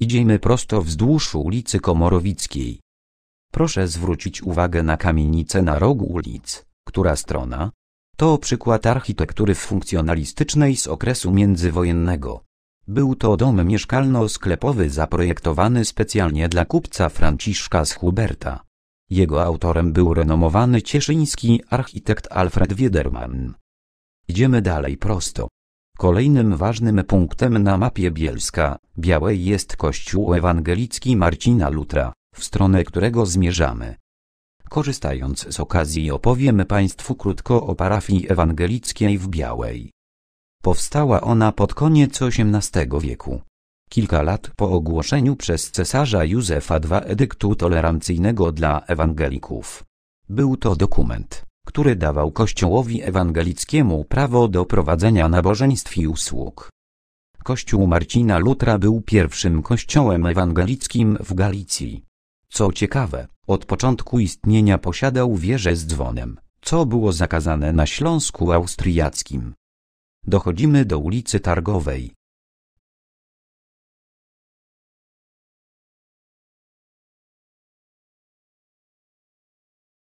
Idziemy prosto wzdłuż ulicy Komorowickiej. Proszę zwrócić uwagę na kamienicę na rogu ulic, która strona? To przykład architektury funkcjonalistycznej z okresu międzywojennego. Był to dom mieszkalno-sklepowy zaprojektowany specjalnie dla kupca Franciszka z Huberta. Jego autorem był renomowany cieszyński architekt Alfred Wiedermann. Idziemy dalej prosto. Kolejnym ważnym punktem na mapie Bielska Białej jest kościół ewangelicki Marcina Lutra, w stronę którego zmierzamy. Korzystając z okazji opowiem Państwu krótko o parafii ewangelickiej w Białej. Powstała ona pod koniec XVIII wieku. Kilka lat po ogłoszeniu przez cesarza Józefa II edyktu tolerancyjnego dla ewangelików. Był to dokument który dawał Kościołowi ewangelickiemu prawo do prowadzenia nabożeństw i usług. Kościół Marcina Lutra był pierwszym kościołem ewangelickim w Galicji. Co ciekawe, od początku istnienia posiadał wieżę z dzwonem, co było zakazane na Śląsku Austriackim. Dochodzimy do ulicy Targowej,